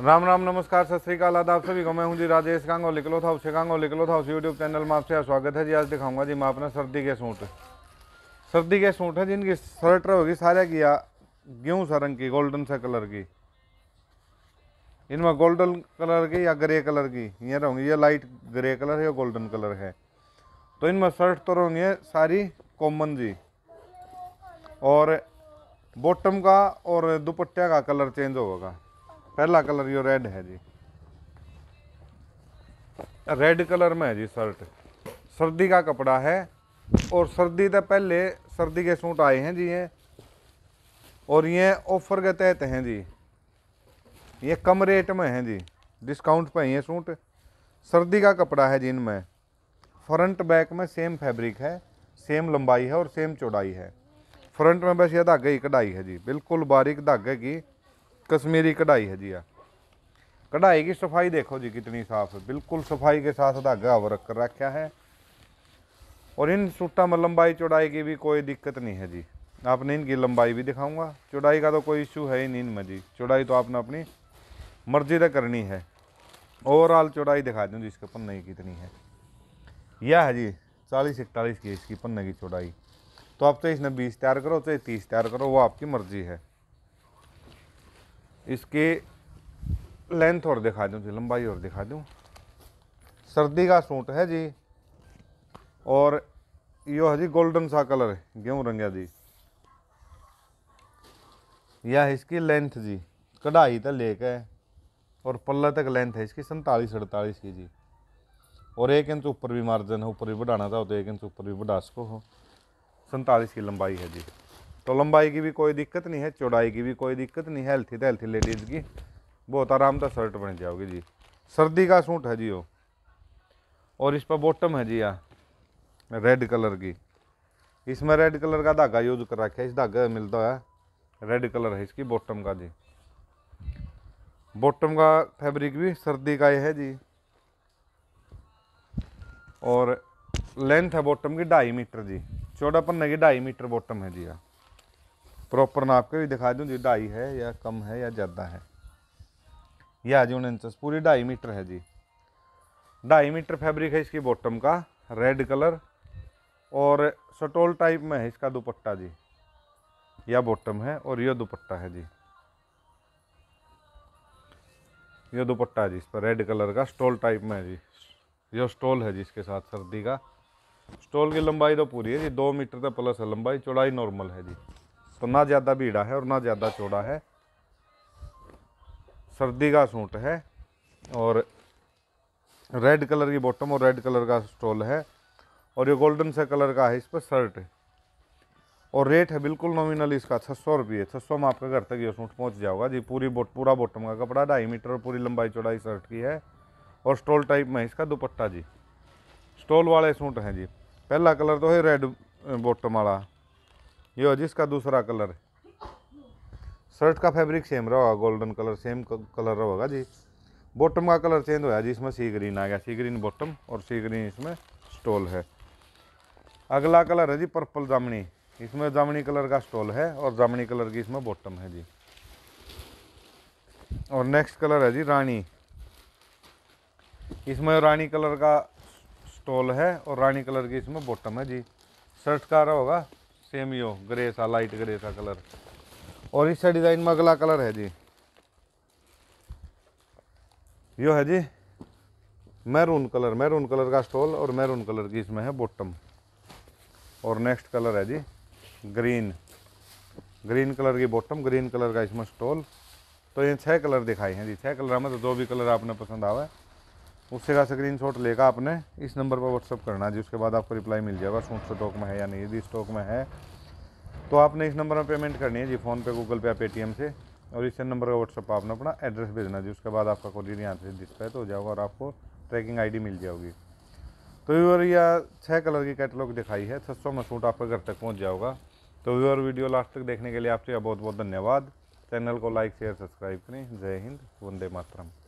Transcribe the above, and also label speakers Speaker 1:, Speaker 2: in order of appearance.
Speaker 1: राम राम नमस्कार सत श्रीकाल आदाब सभी को मैं हूं जी राजेश गांग और लिकलो था उसे गांग और लिकलो था उस यूट्यूब चैनल में आपसे स्वागत है जी आज दिखाऊंगा जी मैं अपना सर्दी के सूट सर्दी के सूट है जिनकी शर्ट होगी सारे की या गेहूँ सा रंग की गोल्डन सा कलर की इनमें गोल्डन कलर की या ग्रे कलर की ये रहूँगी ये लाइट ग्रे कलर है या गोल्डन कलर है तो इनमें शर्ट तो रहूँगी सारी कॉमन जी और बॉटम का और दुपट्टे का कलर चेंज होगा पहला कलर यो रेड है जी रेड कलर में है जी शर्ट सर्दी का कपड़ा है और सर्दी तो पहले सर्दी के सूट आए हैं जी ये और ये ऑफर के तहत हैं जी ये कम रेट में हैं जी डिस्काउंट पर ये सूट सर्दी का कपड़ा है जी इनमें फ्रंट बैक में सेम फैब्रिक है सेम लंबाई है और सेम चौड़ाई है फ्रंट में बस ये धागे ही कढ़ाई है जी बिल्कुल बारीक धागे की कश्मीरी कढ़ाई है जी कढ़ाई की सफाई देखो जी कितनी साफ़ है बिल्कुल सफाई के साथ धागा वर्क कर रखा है और इन सूटा में लंबाई चौड़ाई की भी कोई दिक्कत नहीं है जी आपने इनकी लंबाई भी दिखाऊंगा चौड़ाई का तो कोई इशू है ही नहीं इनमें जी चौड़ाई तो आपने अपनी मर्जी से करनी है ओवरऑल चौड़ाई दिखा दूँ जी इसके पन्ने की कितनी है यह है जी चालीस इकतालीस की इसकी पन्ने की चौड़ाई तो आप तो इसने बीस तैयार करो चाहे तो तीस तैयार करो वो आपकी मर्ज़ी है इसके लेंथ और दिखा दूँ जी लंबाई और दिखा दूँ सर्दी का सूट है जी और यो है जी गोल्डन सा कलर है गेहूँ रंगा जी यह इसकी लेंथ जी कढ़ाई तक लेके और पल्ला तक लेंथ है इसकी सैंतालीस अड़तालीस की जी और एक इंच ऊपर भी मार्जिन है ऊपर भी बढ़ाना चाहो तो एक इंच ऊपर भी बढ़ा सको हो सैंतालीस की लंबाई है जी तो लंबाई की भी कोई दिक्कत नहीं है चौड़ाई की भी कोई दिक्कत नहीं है हेल्थी हेल्थी लेडीज़ की बहुत आराम से शर्ट बन जाओगी जी सर्दी का सूट है जी वो और इस पर बॉटम है जी यहाँ रेड कलर की इसमें रेड कलर का धागा यूज कर रखे इस धागे मिलता है रेड कलर है इसकी बॉटम का जी बॉटम का फैब्रिक भी सर्दी का ही है जी और लेंथ है बॉटम की ढाई मीटर जी चौड़ा पन्ने की ढाई मीटर बॉटम है जी यहाँ प्रॉपर नाप के भी दिखा दूँ जी ढाई है या कम है या ज़्यादा है यह है जी इंचस पूरी ढाई मीटर है जी ढाई मीटर फैब्रिक है इसकी बॉटम का रेड कलर और सटोल टाइप में है इसका दुपट्टा जी यह बॉटम है और यह दुपट्टा है जी यह दुपट्टा है जी इस पर रेड कलर का स्टोल टाइप में है जी यह स्टोल है जी इसके साथ सर्दी का स्टोल की लंबाई तो पूरी है जी दो मीटर तक प्लस है लंबाई चौड़ाई नॉर्मल है जी तो ना ज़्यादा भीड़ा है और ना ज़्यादा चौड़ा है सर्दी का सूट है और रेड कलर की बॉटम और रेड कलर का स्टॉल है और ये गोल्डन से कलर का है इस पर शर्ट और रेट है बिल्कुल नॉमिनल इसका छः सौ रुपये छः सौ में आपके घर तक ये सूट पहुंच जाओगा जी पूरी बोट पूरा बॉटम का कपड़ा ढाई मीटर और पूरी लंबाई चौड़ाई शर्ट की है और स्टॉल टाइप में इसका दुपट्टा जी स्टॉल वाले सूट हैं जी पहला कलर तो है रेड बॉटम वाला यो जिसका दूसरा कलर है शर्ट का फैब्रिक सेम रहा होगा गोल्डन कलर सेम कलर रहा होगा जी बॉटम का कलर चेंज होया जी इसमें सी ग्रीन आ गया सी ग्रीन बॉटम और सी ग्रीन इसमें स्टॉल है अगला कलर है जी पर्पल जामनी इसमें जामनी कलर का स्टॉल है और जामनी कलर की इसमें बॉटम है जी और नेक्स्ट कलर है जी रानी इसमें रानी कलर का स्टॉल है और रानी कलर की इसमें बॉटम है जी शर्ट का रहा होगा सेम ही हो ग्रे सा लाइट ग्रे सा कलर और इस डिज़ाइन में अगला कलर है जी यो है जी मैरून कलर मैरून कलर का स्टोल और मैरून कलर की इसमें है बॉटम और नेक्स्ट कलर है जी ग्रीन ग्रीन कलर की बॉटम ग्रीन कलर का इसमें स्टोल तो ये छह कलर दिखाई हैं जी छह कलर में तो जो भी कलर आपने पसंद आवा है उससे का स्क्रीन शॉट लेकर आपने इस नंबर पर व्हाट्सअप करना जी उसके बाद आपको रिप्लाई मिल जाएगा सूट स्टॉक में है या नहीं यदि स्टॉक में है तो आपने इस नंबर में पेमेंट करनी है जी फ़ोनपे गूगल पे या पेटीएम से और इस नंबर का व्हाट्सअप आपने अपना एड्रेस भेजना जी उसके बाद आपका कोरियर यहाँ से डिस्पैच हो जाएगा और आपको ट्रैकिंग आईडी मिल जाएगी तो व्यूअर यह छः कलर की कैटलॉग दिखाई है छः सौ में सूट आपके घर तक पहुँच जाओगा तो व्यूअर वीडियो लास्ट तक देखने के लिए आपसे बहुत बहुत धन्यवाद चैनल को लाइक शेयर सब्सक्राइब करें जय हिंद वंदे मातरम